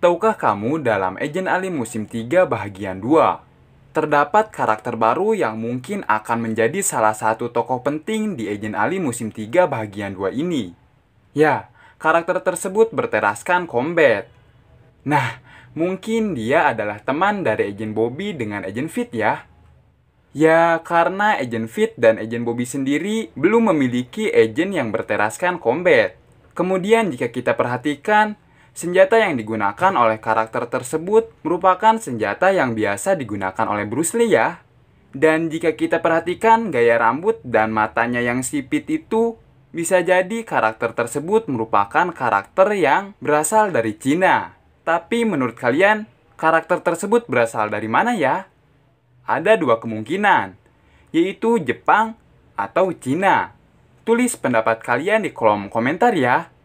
Tahukah kamu dalam Agent Ali musim 3 bahagian 2? Terdapat karakter baru yang mungkin akan menjadi salah satu tokoh penting di Agent Ali musim 3 bahagian 2 ini. Ya, karakter tersebut berteraskan combat. Nah, mungkin dia adalah teman dari Agent Bobby dengan Agent Fit ya. Ya, karena Agent Fit dan Agent Bobby sendiri belum memiliki agent yang berteraskan combat. Kemudian jika kita perhatikan, Senjata yang digunakan oleh karakter tersebut merupakan senjata yang biasa digunakan oleh Bruce Lee ya. Dan jika kita perhatikan gaya rambut dan matanya yang sipit itu, bisa jadi karakter tersebut merupakan karakter yang berasal dari Cina. Tapi menurut kalian, karakter tersebut berasal dari mana ya? Ada dua kemungkinan, yaitu Jepang atau Cina. Tulis pendapat kalian di kolom komentar ya.